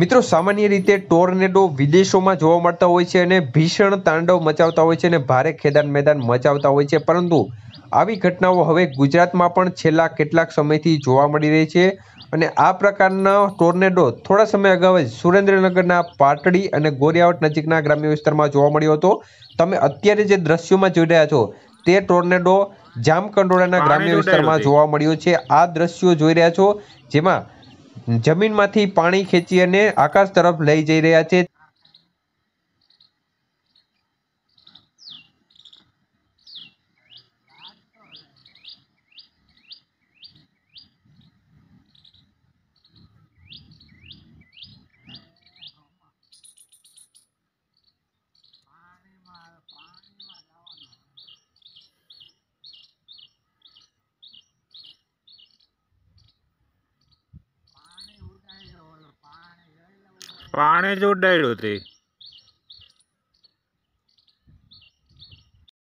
મિત્રો સામાન્ય રીતે ટોર્નેડો વિદેશોમાં જોવા મળતા હોય છે અને ભીષણ તાંડવ મચાવતા હોય છે અને ભારે ખેદાન મેદાન મચાવતા હોય છે પરંતુ આવી ઘટનાઓ હવે ગુજરાતમાં પણ છેલ્લા કેટલાક સમયથી જોવા મળી રહી છે અને આ પ્રકારના ટોર્નેડો થોડા સમય અગાઉ જ સુરેન્દ્રનગરના પાટડી અને ગોરિયાવટ નજીકના ગ્રામ્ય વિસ્તારમાં જોવા મળ્યો હતો તમે અત્યારે જે દ્રશ્યોમાં જોઈ રહ્યા છો તે ટોર્નેડો જામકંડોળાના ગ્રામ્ય વિસ્તારમાં જોવા મળ્યો છે આ દ્રશ્યો જોઈ રહ્યા છો જેમાં જમીનમાંથી પાણી ખેંચી અને આકાશ તરફ લઈ જઈ રહ્યા છે પાણી જ ઉડાડ્યું તે